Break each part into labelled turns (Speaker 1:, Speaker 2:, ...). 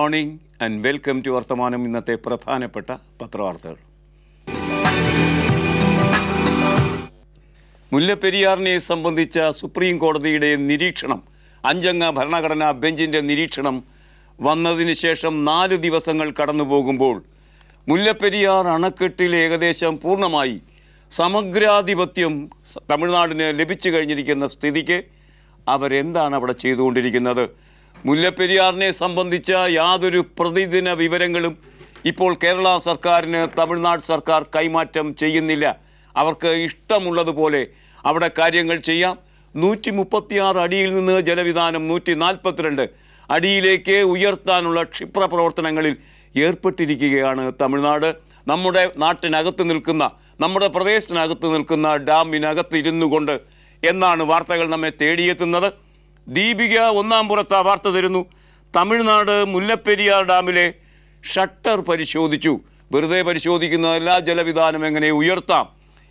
Speaker 1: morning and welcome to വർത്തമാനം ഇന്നത്തെ പ്രധാനപ്പെട്ട പത്രവാർത്തകൾ മുല്ലപ്പെരിയാറിനെ സംബന്ധിച്ച സുപ്രീം കോടതിയുടെ നിരീക്ഷണം അഞ്ചംഗ ഭരണഘടനാ ബെഞ്ചിൻ്റെ നിരീക്ഷണം വന്നതിന് ശേഷം നാല് ദിവസങ്ങൾ കടന്നു പോകുമ്പോൾ മുല്ലപ്പെരിയാർ അണക്കെട്ടിൽ ഏകദേശം പൂർണ്ണമായി സമഗ്രാധിപത്യം തമിഴ്നാടിന് ലഭിച്ചു കഴിഞ്ഞിരിക്കുന്ന സ്ഥിതിക്ക് അവരെന്താണ് അവിടെ ചെയ്തുകൊണ്ടിരിക്കുന്നത് മുല്ലപ്പെരിയാറിനെ സംബന്ധിച്ച യാതൊരു പ്രതിദിന വിവരങ്ങളും ഇപ്പോൾ കേരള സർക്കാരിന് തമിഴ്നാട് സർക്കാർ കൈമാറ്റം ചെയ്യുന്നില്ല അവർക്ക് ഇഷ്ടമുള്ളതുപോലെ അവിടെ കാര്യങ്ങൾ ചെയ്യാം നൂറ്റി മുപ്പത്തിയാറ് അടിയിൽ നിന്ന് ജലവിധാനം നൂറ്റി നാൽപ്പത്തിരണ്ട് അടിയിലേക്ക് ഉയർത്താനുള്ള ക്ഷിപ്ര പ്രവർത്തനങ്ങളിൽ ഏർപ്പെട്ടിരിക്കുകയാണ് തമിഴ്നാട് നമ്മുടെ നാട്ടിനകത്ത് നിൽക്കുന്ന നമ്മുടെ പ്രദേശത്തിനകത്ത് നിൽക്കുന്ന ഡാമിനകത്ത് ഇരുന്നു കൊണ്ട് എന്നാണ് വാർത്തകൾ നമ്മെ തേടിയെത്തുന്നത് ദീപിക ഒന്നാം പുറത്ത് വാർത്ത തരുന്നു തമിഴ്നാട് മുല്ലപ്പെരിയാർ ഡാമിലെ ഷട്ടർ പരിശോധിച്ചു വെറുതെ പരിശോധിക്കുന്ന എല്ലാ ജലവിധാനം എങ്ങനെ ഉയർത്താം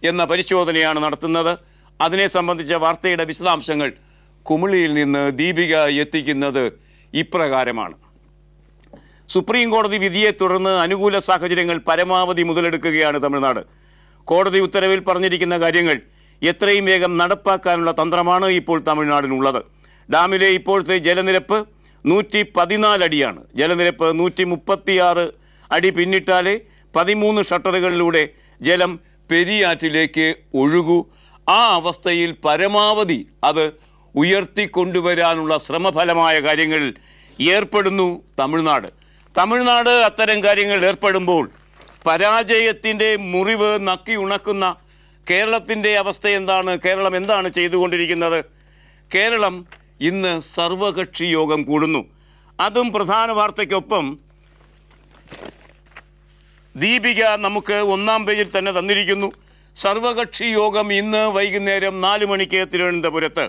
Speaker 1: എന്ന പരിശോധനയാണ് നടത്തുന്നത് അതിനെ സംബന്ധിച്ച വാർത്തയുടെ വിശദാംശങ്ങൾ കുമിളിയിൽ നിന്ന് ദീപിക എത്തിക്കുന്നത് ഇപ്രകാരമാണ് സുപ്രീം കോടതി വിധിയെ തുടർന്ന് അനുകൂല സാഹചര്യങ്ങൾ പരമാവധി മുതലെടുക്കുകയാണ് തമിഴ്നാട് കോടതി ഉത്തരവിൽ പറഞ്ഞിരിക്കുന്ന കാര്യങ്ങൾ എത്രയും വേഗം നടപ്പാക്കാനുള്ള തന്ത്രമാണ് ഇപ്പോൾ തമിഴ്നാടിനുള്ളത് ഡാമിലെ ഇപ്പോഴത്തെ ജലനിരപ്പ് നൂറ്റി പതിനാല് അടിയാണ് ജലനിരപ്പ് നൂറ്റി മുപ്പത്തിയാറ് അടി പിന്നിട്ടാലേ പതിമൂന്ന് ഷട്ടറുകളിലൂടെ ജലം പെരിയാറ്റിലേക്ക് ഒഴുകൂ ആ അവസ്ഥയിൽ പരമാവധി അത് ഉയർത്തിക്കൊണ്ടുവരാനുള്ള ശ്രമഫലമായ കാര്യങ്ങളിൽ ഏർപ്പെടുന്നു തമിഴ്നാട് തമിഴ്നാട് അത്തരം കാര്യങ്ങൾ ഏർപ്പെടുമ്പോൾ പരാജയത്തിൻ്റെ മുറിവ് നക്കി ഉണക്കുന്ന കേരളത്തിൻ്റെ അവസ്ഥ എന്താണ് കേരളം എന്താണ് ചെയ്തുകൊണ്ടിരിക്കുന്നത് കേരളം ഇന്ന് സർവകക്ഷി യോഗം കൂടുന്നു അതും പ്രധാന വാർത്തയ്ക്കൊപ്പം ദീപിക നമുക്ക് ഒന്നാം പേജിൽ തന്നെ തന്നിരിക്കുന്നു സർവകക്ഷി യോഗം ഇന്ന് വൈകുന്നേരം നാല് മണിക്ക് തിരുവനന്തപുരത്ത്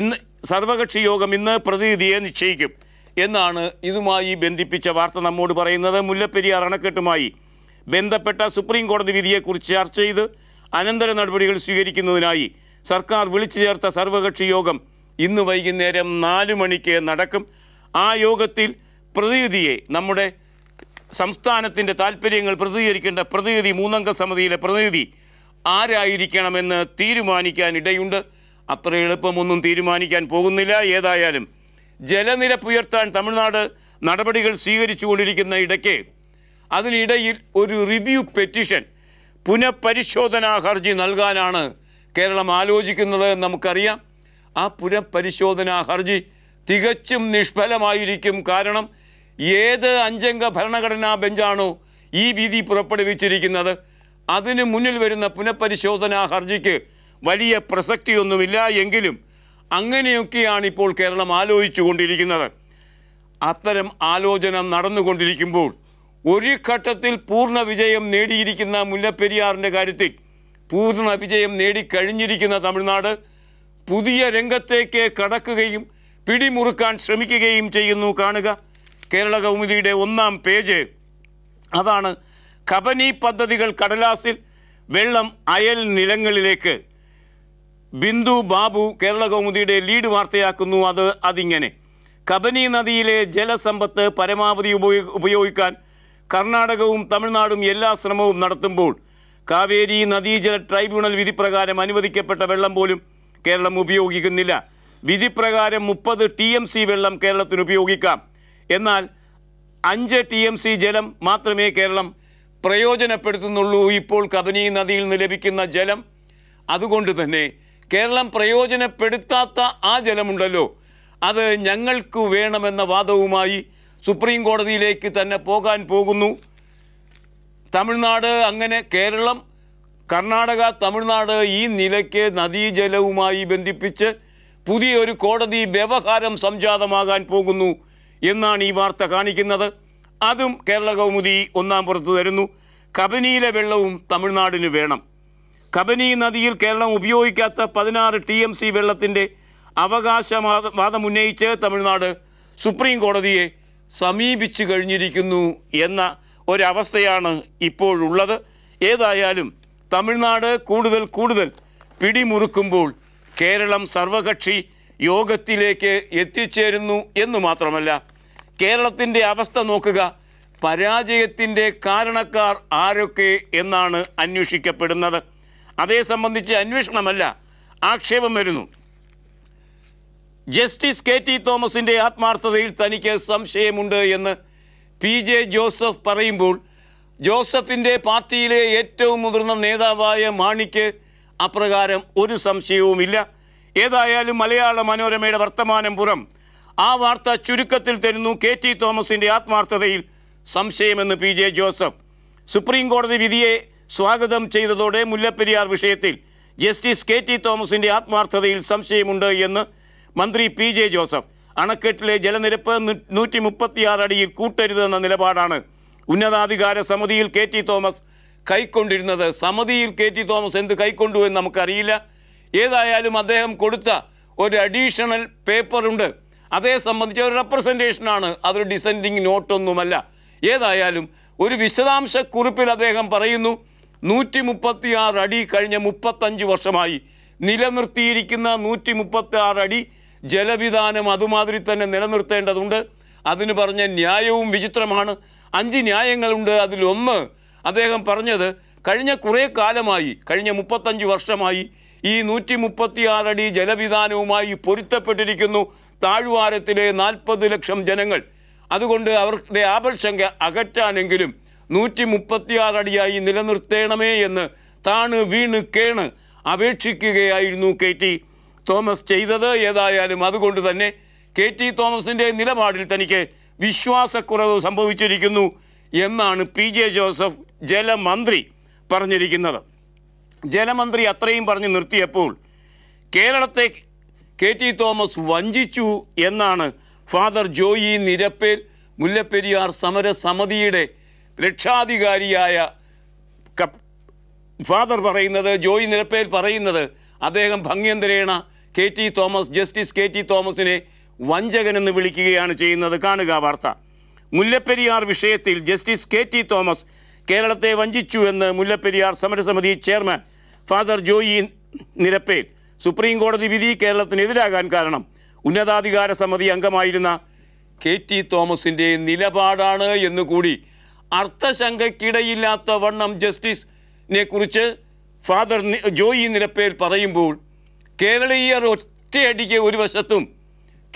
Speaker 1: ഇന്ന് സർവകക്ഷി യോഗം ഇന്ന് പ്രതിനിധിയെ നിശ്ചയിക്കും എന്നാണ് ഇതുമായി ബന്ധിപ്പിച്ച വാർത്ത നമ്മോട് പറയുന്നത് മുല്ലപ്പെരിയാർ അണക്കെട്ടുമായി ബന്ധപ്പെട്ട സുപ്രീം കോടതി വിധിയെക്കുറിച്ച് ചർച്ച ചെയ്ത് അനന്തര നടപടികൾ സ്വീകരിക്കുന്നതിനായി സർക്കാർ വിളിച്ചു ചേർത്ത സർവകക്ഷി യോഗം ഇന്ന് വൈകുന്നേരം നാല് മണിക്ക് നടക്കും ആ യോഗത്തിൽ പ്രതിനിധിയെ നമ്മുടെ സംസ്ഥാനത്തിൻ്റെ താല്പര്യങ്ങൾ പ്രതികരിക്കേണ്ട പ്രതിനിധി മൂന്നംഗ സമിതിയിലെ പ്രതിനിധി ആരായിരിക്കണമെന്ന് തീരുമാനിക്കാൻ ഇടയുണ്ട് അത്ര എളുപ്പമൊന്നും തീരുമാനിക്കാൻ പോകുന്നില്ല ഏതായാലും ജലനിരപ്പുയർത്താൻ തമിഴ്നാട് നടപടികൾ സ്വീകരിച്ചുകൊണ്ടിരിക്കുന്ന ഇടയ്ക്ക് അതിനിടയിൽ ഒരു റിവ്യൂ പെറ്റീഷൻ പുനഃപരിശോധനാ ഹർജി നൽകാനാണ് കേരളം ആലോചിക്കുന്നത് നമുക്കറിയാം ആ പുനഃപരിശോധനാ ഹർജി തികച്ചും നിഷ്ഫലമായിരിക്കും കാരണം ഏത് അഞ്ചംഗ ഭരണഘടനാ ബെഞ്ചാണോ ഈ വിധി പുറപ്പെടുവിച്ചിരിക്കുന്നത് അതിന് മുന്നിൽ വരുന്ന പുനഃപരിശോധനാ ഹർജിക്ക് വലിയ പ്രസക്തിയൊന്നുമില്ല എങ്കിലും അങ്ങനെയൊക്കെയാണ് ഇപ്പോൾ കേരളം ആലോചിച്ചു കൊണ്ടിരിക്കുന്നത് അത്തരം ആലോചന നടന്നുകൊണ്ടിരിക്കുമ്പോൾ ഒരു ഘട്ടത്തിൽ പൂർണ്ണ വിജയം നേടിയിരിക്കുന്ന മുല്ലപ്പെരിയാറിൻ്റെ കാര്യത്തിൽ പൂർണ്ണ വിജയം നേടിക്കഴിഞ്ഞിരിക്കുന്ന തമിഴ്നാട് പുതിയ രംഗത്തേക്ക് കടക്കുകയും പിടിമുറുക്കാൻ ശ്രമിക്കുകയും ചെയ്യുന്നു കാണുക കേരള കൗമുദിയുടെ ഒന്നാം പേജ് അതാണ് കബനി പദ്ധതികൾ കടലാസിൽ വെള്ളം അയൽ നിലങ്ങളിലേക്ക് ബിന്ദു ബാബു കേരള കൗമുദിയുടെ ലീഡ് വാർത്തയാക്കുന്നു അത് അതിങ്ങനെ കബനി നദിയിലെ ജലസമ്പത്ത് പരമാവധി ഉപയോഗിക്കാൻ കർണാടകവും തമിഴ്നാടും എല്ലാ ശ്രമവും നടത്തുമ്പോൾ കാവേരി നദീജല ട്രൈബ്യൂണൽ വിധിപ്രകാരം അനുവദിക്കപ്പെട്ട വെള്ളം പോലും കേരളം ഉപയോഗിക്കുന്നില്ല വിധിപ്രകാരം മുപ്പത് ടി എം സി വെള്ളം കേരളത്തിന് ഉപയോഗിക്കാം എന്നാൽ അഞ്ച് ടി എം സി ജലം മാത്രമേ കേരളം പ്രയോജനപ്പെടുത്തുന്നുള്ളൂ ഇപ്പോൾ കബനി നദിയിൽ നിന്ന് ലഭിക്കുന്ന ജലം അതുകൊണ്ട് തന്നെ കേരളം പ്രയോജനപ്പെടുത്താത്ത ആ ജലമുണ്ടല്ലോ അത് ഞങ്ങൾക്ക് വേണമെന്ന വാദവുമായി സുപ്രീം കോടതിയിലേക്ക് തന്നെ പോകാൻ പോകുന്നു തമിഴ്നാട് അങ്ങനെ കേരളം കർണാടക തമിഴ്നാട് ഈ നിലയ്ക്ക് നദീജലവുമായി ബന്ധിപ്പിച്ച് പുതിയൊരു കോടതി വ്യവഹാരം സംജാതമാകാൻ പോകുന്നു എന്നാണ് ഈ വാർത്ത കാണിക്കുന്നത് അതും കേരളകൗമുദി ഒന്നാം പുറത്ത് തരുന്നു കബനിയിലെ വെള്ളവും തമിഴ്നാടിന് വേണം കബനി നദിയിൽ കേരളം ഉപയോഗിക്കാത്ത പതിനാറ് ടി എം സി വെള്ളത്തിൻ്റെ അവകാശവാദമുന്നയിച്ച് തമിഴ്നാട് സുപ്രീം കോടതിയെ സമീപിച്ചു കഴിഞ്ഞിരിക്കുന്നു എന്ന ഒരവസ്ഥയാണ് ഇപ്പോഴുള്ളത് ഏതായാലും തമിഴ്നാട് കൂടുതൽ കൂടുതൽ പിടിമുറുക്കുമ്പോൾ കേരളം സർവകക്ഷി യോഗത്തിലേക്ക് എത്തിച്ചേരുന്നു എന്ന് മാത്രമല്ല കേരളത്തിൻ്റെ അവസ്ഥ നോക്കുക പരാജയത്തിൻ്റെ കാരണക്കാർ ആരൊക്കെ എന്നാണ് അന്വേഷിക്കപ്പെടുന്നത് അതേ സംബന്ധിച്ച് അന്വേഷണമല്ല ആക്ഷേപം വരുന്നു ജസ്റ്റിസ് കെ ടി തോമസിൻ്റെ ആത്മാർത്ഥതയിൽ തനിക്ക് സംശയമുണ്ട് എന്ന് പി ജെ ജോസഫ് പറയുമ്പോൾ ജോസഫിൻ്റെ പാർട്ടിയിലെ ഏറ്റവും മുതിർന്ന നേതാവായ മാണിക്ക് അപ്രകാരം ഒരു സംശയവുമില്ല ഏതായാലും മലയാള മനോരമയുടെ വർത്തമാനം പുറം ആ വാർത്ത ചുരുക്കത്തിൽ തരുന്നു കെ ടി തോമസിൻ്റെ ആത്മാർത്ഥതയിൽ സംശയമെന്ന് പി ജെ ജോസഫ് സുപ്രീം കോടതി വിധിയെ സ്വാഗതം ചെയ്തതോടെ മുല്ലപ്പെരിയാർ വിഷയത്തിൽ ജസ്റ്റിസ് കെ ടി തോമസിൻ്റെ ആത്മാർത്ഥതയിൽ സംശയമുണ്ട് എന്ന് മന്ത്രി പി ജെ ജോസഫ് അണക്കെട്ടിലെ ജലനിരപ്പ് നൂറ്റി മുപ്പത്തിയാറ് അടിയിൽ കൂട്ടരുതെന്ന നിലപാടാണ് ഉന്നതാധികാര സമിതിയിൽ കെ ടി തോമസ് കൈക്കൊണ്ടിരുന്നത് സമിതിയിൽ കെ ടി തോമസ് എന്ത് കൈക്കൊണ്ടു എന്ന് നമുക്കറിയില്ല ഏതായാലും അദ്ദേഹം കൊടുത്ത ഒരു അഡീഷണൽ പേപ്പറുണ്ട് അതേ സംബന്ധിച്ച ഒരു റെപ്രസെൻറ്റേഷനാണ് അതൊരു ഡിസെൻഡിങ് നോട്ടൊന്നുമല്ല ഏതായാലും ഒരു വിശദാംശ കുറിപ്പിൽ അദ്ദേഹം പറയുന്നു നൂറ്റി മുപ്പത്തിയാറ് അടി കഴിഞ്ഞ മുപ്പത്തഞ്ച് വർഷമായി നിലനിർത്തിയിരിക്കുന്ന നൂറ്റി മുപ്പത്തി ആറ് അടി ജലവിധാനം അതുമാതിരി തന്നെ നിലനിർത്തേണ്ടതുണ്ട് അതിന് പറഞ്ഞ ന്യായവും വിചിത്രമാണ് അഞ്ച് ന്യായങ്ങളുണ്ട് അതിലൊന്ന് അദ്ദേഹം പറഞ്ഞത് കഴിഞ്ഞ കുറേ കാലമായി കഴിഞ്ഞ മുപ്പത്തഞ്ച് വർഷമായി ഈ നൂറ്റി മുപ്പത്തിയാറടി ജലവിധാനവുമായി പൊരുത്തപ്പെട്ടിരിക്കുന്നു താഴ്വാരത്തിലെ നാൽപ്പത് ലക്ഷം ജനങ്ങൾ അതുകൊണ്ട് അവരുടെ ആപൽശങ്ക അകറ്റാനെങ്കിലും നൂറ്റി മുപ്പത്തിയാറടിയായി നിലനിർത്തേണമേ എന്ന് താണ് വീണ് കേണ് അപേക്ഷിക്കുകയായിരുന്നു കെ ടി തോമസ് ചെയ്തത് ഏതായാലും അതുകൊണ്ട് തന്നെ കെ ടി തോമസിൻ്റെ നിലപാടിൽ തനിക്ക് വിശ്വാസക്കുറവ് സംഭവിച്ചിരിക്കുന്നു എന്നാണ് പി ജെ ജോസഫ് ജലമന്ത്രി പറഞ്ഞിരിക്കുന്നത് ജലമന്ത്രി അത്രയും പറഞ്ഞ് നിർത്തിയപ്പോൾ കേരളത്തെ കെ ടി തോമസ് വഞ്ചിച്ചു എന്നാണ് ഫാദർ ജോയി നിരപ്പേൽ മുല്ലപ്പെരിയാർ സമരസമിതിയുടെ രക്ഷാധികാരിയായ ഫാദർ പറയുന്നത് ജോയി നിരപ്പേൽ പറയുന്നത് അദ്ദേഹം ഭംഗ്യന്തരേണ K T Thomas justice K T തോമസിനെ വഞ്ചകനെന്ന് വിളിക്കുകയാണ് ചെയ്യുന്നത് കാണുക വാർത്ത മുല്ലപ്പെരിയാർ വിഷയത്തിൽ ജസ്റ്റിസ് കെ ടി തോമസ് കേരളത്തെ വഞ്ചിച്ചു എന്ന് മുല്ലപ്പെരിയാർ സമരസമിതി chairman father Joy Nirappel supreme കോടതി വിധി കേരളത്തിനെതിരാകാൻ കാരണം ഉന്നതാധികാര സമിതി അംഗമായിരുന്ന കെ ടി തോമസിൻ്റെ നിലപാടാണ് എന്നുകൂടി അർത്ഥശങ്കയ്ക്കിടയില്ലാത്ത വണ്ണം ജസ്റ്റിസിനെ കുറിച്ച് ഫാദർ ജോയി നിരപ്പേൽ പറയുമ്പോൾ കേരളീയർ ഒറ്റയടിക്ക് ഒരു വശത്തും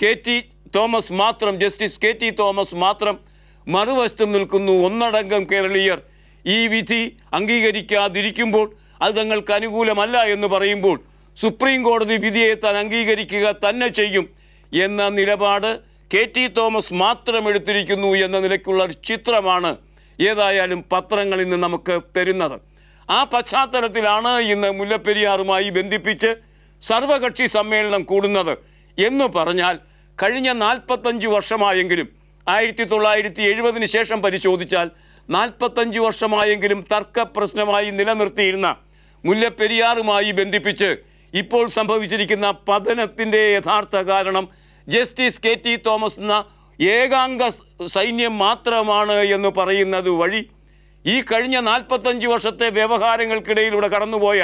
Speaker 1: കെ ടി തോമസ് മാത്രം ജസ്റ്റിസ് കെ ടി തോമസ് മാത്രം മറുവശത്തും നിൽക്കുന്നു ഒന്നടങ്കം കേരളീയർ ഈ വിധി അംഗീകരിക്കാതിരിക്കുമ്പോൾ അത് തങ്ങൾക്ക് അനുകൂലമല്ല എന്ന് പറയുമ്പോൾ സുപ്രീം കോടതി വിധിയെ താൻ അംഗീകരിക്കുക തന്നെ ചെയ്യും എന്ന നിലപാട് കെ ടി തോമസ് മാത്രം എടുത്തിരിക്കുന്നു എന്ന നിലയ്ക്കുള്ള ഒരു ചിത്രമാണ് ഏതായാലും പത്രങ്ങളിൽ നിന്ന് നമുക്ക് തരുന്നത് ആ പശ്ചാത്തലത്തിലാണ് ഇന്ന് മുല്ലപ്പെരിയാറുമായി ബന്ധിപ്പിച്ച് സർവകക്ഷി സമ്മേളനം കൂടുന്നത് എന്ന് പറഞ്ഞാൽ കഴിഞ്ഞ നാൽപ്പത്തഞ്ച് വർഷമായെങ്കിലും ആയിരത്തി തൊള്ളായിരത്തി എഴുപതിന് ശേഷം പരിശോധിച്ചാൽ നാൽപ്പത്തഞ്ച് വർഷമായെങ്കിലും തർക്ക പ്രശ്നമായി നിലനിർത്തിയിരുന്ന മുല്ലപ്പെരിയാറുമായി ബന്ധിപ്പിച്ച് ഇപ്പോൾ സംഭവിച്ചിരിക്കുന്ന പതനത്തിൻ്റെ യഥാർത്ഥ കാരണം ജസ്റ്റിസ് കെ ടി തോമസ് എന്ന ഏകാംഗ സൈന്യം മാത്രമാണ് എന്ന് പറയുന്നത് വഴി ഈ കഴിഞ്ഞ നാൽപ്പത്തഞ്ച് വർഷത്തെ വ്യവഹാരങ്ങൾക്കിടയിലൂടെ കടന്നുപോയ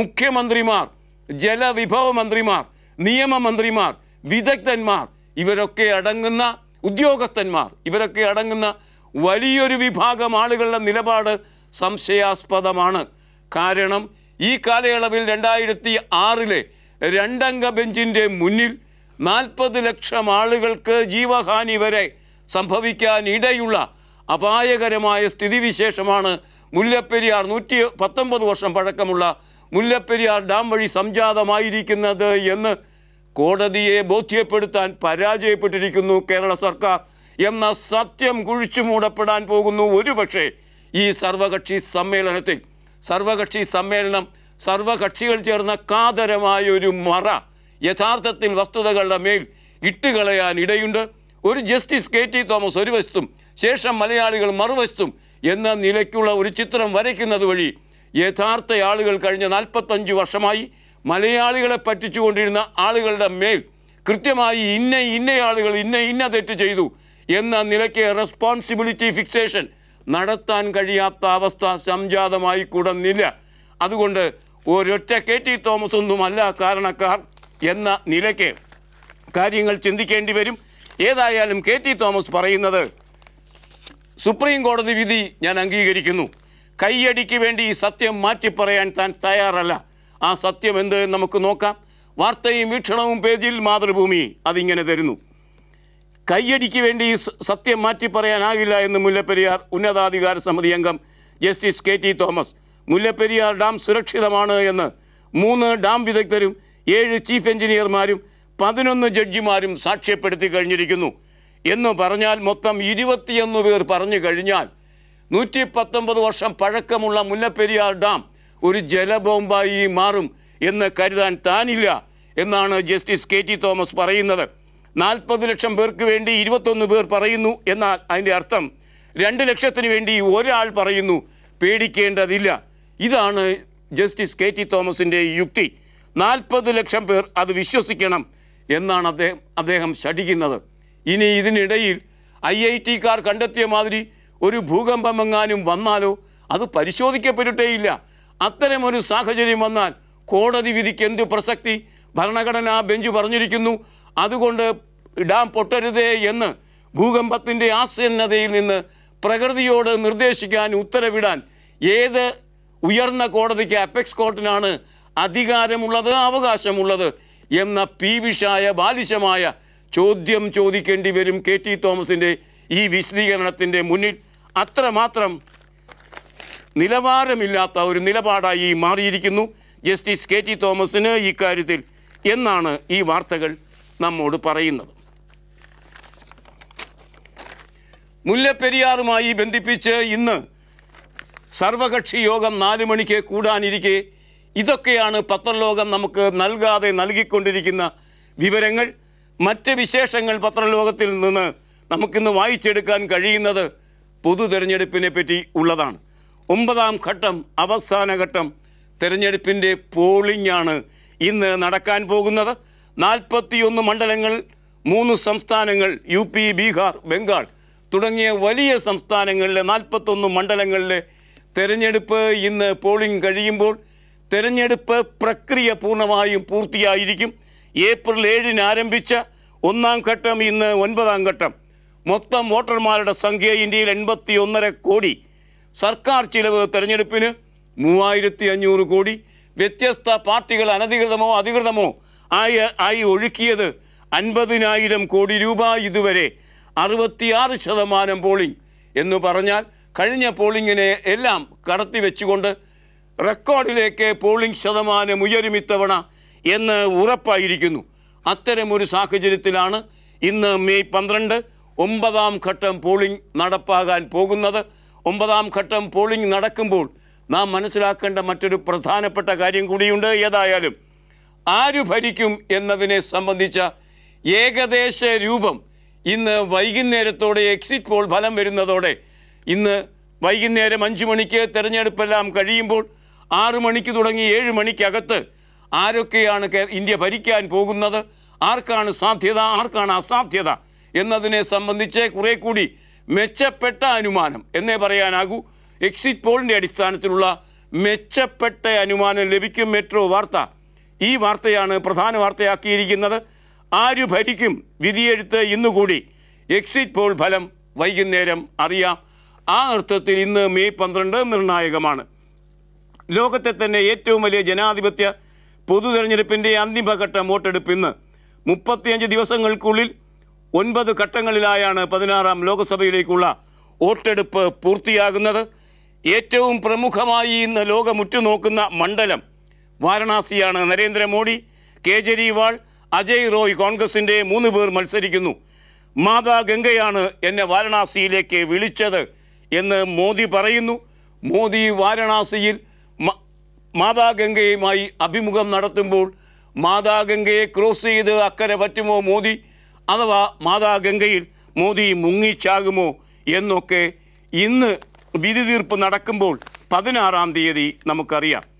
Speaker 1: മുഖ്യമന്ത്രിമാർ ജലവിഭവ മന്ത്രിമാർ നിയമമന്ത്രിമാർ വിദഗ്ധന്മാർ ഇവരൊക്കെ അടങ്ങുന്ന ഉദ്യോഗസ്ഥന്മാർ ഇവരൊക്കെ അടങ്ങുന്ന വലിയൊരു വിഭാഗം ആളുകളുടെ നിലപാട് സംശയാസ്പദമാണ് കാരണം ഈ കാലയളവിൽ രണ്ടായിരത്തി ആറിലെ രണ്ടംഗ ബെഞ്ചിൻ്റെ മുന്നിൽ നാൽപ്പത് ലക്ഷം ആളുകൾക്ക് ജീവഹാനി വരെ സംഭവിക്കാൻ ഇടയുള്ള അപായകരമായ സ്ഥിതിവിശേഷമാണ് മുല്ലപ്പെരിയാർ നൂറ്റി പത്തൊമ്പത് വർഷം പഴക്കമുള്ള മുല്ലപ്പെരിയാർ ഡാം വഴി സംജാതമായിരിക്കുന്നത് എന്ന് കോടതിയെ ബോധ്യപ്പെടുത്താൻ പരാജയപ്പെട്ടിരിക്കുന്നു കേരള സർക്കാർ എന്ന സത്യം കുഴിച്ചു മൂടപ്പെടാൻ പോകുന്നു ഒരുപക്ഷെ ഈ സർവകക്ഷി സമ്മേളനത്തിൽ സർവകക്ഷി സമ്മേളനം സർവകക്ഷികൾ ചേർന്ന കാതരമായൊരു ഒരു മറ യഥാർത്ഥത്തിൽ വസ്തുതകളുടെ മേൽ ഇട്ടുകളയാൻ ഇടയുണ്ട് ഒരു ജസ്റ്റിസ് കെ ടി തോമസ് ഒരു വശത്തും ശേഷം മലയാളികൾ മറുവശത്തും എന്ന നിലയ്ക്കുള്ള ഒരു ചിത്രം വരയ്ക്കുന്നത് വഴി യഥാർത്ഥ ആളുകൾ കഴിഞ്ഞ നാൽപ്പത്തഞ്ച് വർഷമായി മലയാളികളെ പറ്റിച്ചുകൊണ്ടിരുന്ന ആളുകളുടെ മേൽ കൃത്യമായി ഇന്ന ഇന്ന ആളുകൾ ഇന്ന ഇന്ന തെറ്റ് ചെയ്തു എന്ന നിലയ്ക്ക് റെസ്പോൺസിബിലിറ്റി ഫിക്സേഷൻ നടത്താൻ കഴിയാത്ത അവസ്ഥ സംജാതമായി കൂടുന്നില്ല അതുകൊണ്ട് ഒരൊറ്റ കെ ടി തോമസ് അല്ല കാരണക്കാർ എന്ന നിലയ്ക്ക് കാര്യങ്ങൾ ചിന്തിക്കേണ്ടി വരും ഏതായാലും കെ ടി തോമസ് പറയുന്നത് സുപ്രീം കോടതി വിധി ഞാൻ അംഗീകരിക്കുന്നു കയ്യടിക്ക് വേണ്ടി ഈ സത്യം മാറ്റി പറയാൻ താൻ തയ്യാറല്ല ആ സത്യം എന്ത് നമുക്ക് നോക്കാം വാർത്തയും വീക്ഷണവും പേജിൽ മാതൃഭൂമി അതിങ്ങനെ തരുന്നു കയ്യടിക്ക് വേണ്ടി സത്യം മാറ്റി പറയാനാകില്ല എന്ന് മുല്ലപ്പെരിയാർ ഉന്നതാധികാര സമിതി അംഗം justice K T Thomas Mullaperiyar dam സുരക്ഷിതമാണ് എന്ന് മൂന്ന് ഡാം വിദഗ്ധരും ഏഴ് ചീഫ് എഞ്ചിനീയർമാരും പതിനൊന്ന് ജഡ്ജിമാരും സാക്ഷ്യപ്പെടുത്തി കഴിഞ്ഞിരിക്കുന്നു എന്ന് പറഞ്ഞാൽ മൊത്തം ഇരുപത്തിയൊന്ന് പേർ പറഞ്ഞു കഴിഞ്ഞാൽ നൂറ്റി പത്തൊമ്പത് വർഷം പഴക്കമുള്ള മുല്ലപ്പെരിയാർ ഡാം ഒരു ജലബോംബായി മാറും എന്ന് കരുതാൻ താനില്ല എന്നാണ് ജസ്റ്റിസ് കെ ടി തോമസ് പറയുന്നത് നാൽപ്പത് ലക്ഷം പേർക്ക് വേണ്ടി ഇരുപത്തൊന്ന് പേർ പറയുന്നു എന്നാൽ അതിൻ്റെ അർത്ഥം രണ്ട് ലക്ഷത്തിന് വേണ്ടി ഒരാൾ പറയുന്നു പേടിക്കേണ്ടതില്ല ഇതാണ് ജസ്റ്റിസ് കെ ടി തോമസിൻ്റെ യുക്തി നാൽപ്പത് ലക്ഷം പേർ അത് വിശ്വസിക്കണം എന്നാണ് അദ്ദേഹം അദ്ദേഹം ശഠിക്കുന്നത് ഇനി ഇതിനിടയിൽ ഐ ഐ ടിക്കാർ കണ്ടെത്തിയ മാതിരി ഒരു ഭൂകമ്പമെങ്ങാനും വന്നാലോ അത് പരിശോധിക്കപ്പെട്ടിട്ടേയില്ല അത്തരമൊരു സാഹചര്യം വന്നാൽ കോടതി വിധിക്ക് എന്തു പ്രസക്തി ഭരണഘടനാ ബെഞ്ച് പറഞ്ഞിരിക്കുന്നു അതുകൊണ്ട് ഡാം പൊട്ടരുതേ എന്ന് ഭൂകമ്പത്തിൻ്റെ ആസന്നതയിൽ നിന്ന് പ്രകൃതിയോട് നിർദ്ദേശിക്കാൻ ഉത്തരവിടാൻ ഏത് ഉയർന്ന കോടതിക്ക് അപ്പെക്സ് കോർട്ടിനാണ് അധികാരമുള്ളത് അവകാശമുള്ളത് എന്ന പീവിഷായ ബാലിശമായ ചോദ്യം ചോദിക്കേണ്ടി വരും കെ ടി തോമസിൻ്റെ ഈ വിശദീകരണത്തിൻ്റെ മുന്നിൽ അത്രമാത്രം നിലവാരമില്ലാത്ത ഒരു നിലപാടായി മാറിയിരിക്കുന്നു ജസ്റ്റിസ് കെ ടി തോമസിന് ഇക്കാര്യത്തിൽ എന്നാണ് ഈ വാർത്തകൾ നമ്മോട് പറയുന്നത് മുല്ലപ്പെരിയാറുമായി ബന്ധിപ്പിച്ച് ഇന്ന് സർവകക്ഷി യോഗം നാല് മണിക്ക് കൂടാനിരിക്കെ ഇതൊക്കെയാണ് പത്രലോകം നമുക്ക് നൽകാതെ നൽകിക്കൊണ്ടിരിക്കുന്ന വിവരങ്ങൾ മറ്റ് വിശേഷങ്ങൾ പത്രലോകത്തിൽ നിന്ന് നമുക്കിന്ന് വായിച്ചെടുക്കാൻ കഴിയുന്നത് പൊതു തെരഞ്ഞെടുപ്പിനെ പറ്റി ഉള്ളതാണ് ഒമ്പതാം ഘട്ടം അവസാന ഘട്ടം തെരഞ്ഞെടുപ്പിൻ്റെ ആണ് ഇന്ന് നടക്കാൻ പോകുന്നത് നാൽപ്പത്തിയൊന്ന് മണ്ഡലങ്ങൾ മൂന്ന് സംസ്ഥാനങ്ങൾ യു പി ബീഹാർ ബംഗാൾ തുടങ്ങിയ വലിയ സംസ്ഥാനങ്ങളിലെ നാൽപ്പത്തൊന്ന് മണ്ഡലങ്ങളിലെ തെരഞ്ഞെടുപ്പ് ഇന്ന് പോളിംഗ് കഴിയുമ്പോൾ തെരഞ്ഞെടുപ്പ് പ്രക്രിയ പൂർണ്ണമായും പൂർത്തിയായിരിക്കും ഏപ്രിൽ ഏഴിന് ആരംഭിച്ച ഒന്നാം ഘട്ടം ഇന്ന് ഒൻപതാം ഘട്ടം മൊത്തം വോട്ടർമാരുടെ സംഖ്യ ഇന്ത്യയിൽ എൺപത്തി ഒന്നര കോടി സർക്കാർ ചിലവ് തെരഞ്ഞെടുപ്പിന് മൂവായിരത്തി അഞ്ഞൂറ് കോടി വ്യത്യസ്ത പാർട്ടികൾ അനധികൃതമോ അധികൃതമോ ആയി ആയി ഒഴുക്കിയത് അൻപതിനായിരം കോടി രൂപ ഇതുവരെ അറുപത്തിയാറ് ശതമാനം പോളിംഗ് എന്ന് പറഞ്ഞാൽ കഴിഞ്ഞ പോളിങ്ങിനെ എല്ലാം കടത്തി വെച്ചുകൊണ്ട് റെക്കോർഡിലേക്ക് പോളിംഗ് ശതമാനം ഉയരും ഇത്തവണ എന്ന് ഉറപ്പായിരിക്കുന്നു അത്തരമൊരു സാഹചര്യത്തിലാണ് ഇന്ന് മെയ് പന്ത്രണ്ട് ഒമ്പതാം ഘട്ടം പോളിംഗ് നടപ്പാകാൻ പോകുന്നത് ഒമ്പതാം ഘട്ടം പോളിംഗ് നടക്കുമ്പോൾ നാം മനസ്സിലാക്കേണ്ട മറ്റൊരു പ്രധാനപ്പെട്ട കാര്യം കൂടിയുണ്ട് ഏതായാലും ആര് ഭരിക്കും എന്നതിനെ സംബന്ധിച്ച ഏകദേശ രൂപം ഇന്ന് വൈകുന്നേരത്തോടെ എക്സിറ്റ് പോൾ ഫലം വരുന്നതോടെ ഇന്ന് വൈകുന്നേരം അഞ്ച് മണിക്ക് തിരഞ്ഞെടുപ്പെല്ലാം കഴിയുമ്പോൾ ആറ് മണിക്ക് തുടങ്ങി ഏഴ് മണിക്കകത്ത് ആരൊക്കെയാണ് ഇന്ത്യ ഭരിക്കാൻ പോകുന്നത് ആർക്കാണ് സാധ്യത ആർക്കാണ് അസാധ്യത എന്നതിനെ സംബന്ധിച്ച് കുറേ കൂടി മെച്ചപ്പെട്ട അനുമാനം എന്നേ പറയാനാകൂ എക്സിറ്റ് പോളിൻ്റെ അടിസ്ഥാനത്തിലുള്ള മെച്ചപ്പെട്ട അനുമാനം ലഭിക്കും മെട്രോ വാർത്ത ഈ വാർത്തയാണ് പ്രധാന വാർത്തയാക്കിയിരിക്കുന്നത് ആര് ഭരിക്കും വിധിയെഴുത്ത് ഇന്നുകൂടി എക്സിറ്റ് പോൾ ഫലം വൈകുന്നേരം അറിയാം ആ അർത്ഥത്തിൽ ഇന്ന് മെയ് പന്ത്രണ്ട് നിർണായകമാണ് ലോകത്തെ തന്നെ ഏറ്റവും വലിയ ജനാധിപത്യ പൊതു തെരഞ്ഞെടുപ്പിൻ്റെ അന്തിമഘട്ട വോട്ടെടുപ്പ് ഇന്ന് മുപ്പത്തിയഞ്ച് ദിവസങ്ങൾക്കുള്ളിൽ ഒൻപത് ഘട്ടങ്ങളിലായാണ് പതിനാറാം ലോകസഭയിലേക്കുള്ള വോട്ടെടുപ്പ് പൂർത്തിയാകുന്നത് ഏറ്റവും പ്രമുഖമായി ഇന്ന് ലോകമുറ്റുനോക്കുന്ന മണ്ഡലം വാരണാസിയാണ് നരേന്ദ്രമോദി കേജരിവാൾ അജയ് റോയ് കോൺഗ്രസിൻ്റെ മൂന്ന് പേർ മത്സരിക്കുന്നു മാതാ ഗംഗയാണ് എന്നെ വാരണാസിയിലേക്ക് വിളിച്ചത് എന്ന് മോദി പറയുന്നു മോദി വാരണാസിയിൽ മാതാ ഗംഗയുമായി അഭിമുഖം നടത്തുമ്പോൾ മാതാ ഗംഗയെ ക്രോസ് ചെയ്ത് അക്കരെ പറ്റുമോ മോദി അഥവാ ഗംഗയിൽ മോദി മുങ്ങിച്ചാകുമോ എന്നൊക്കെ ഇന്ന് വിധി തീർപ്പ് നടക്കുമ്പോൾ പതിനാറാം തീയതി നമുക്കറിയാം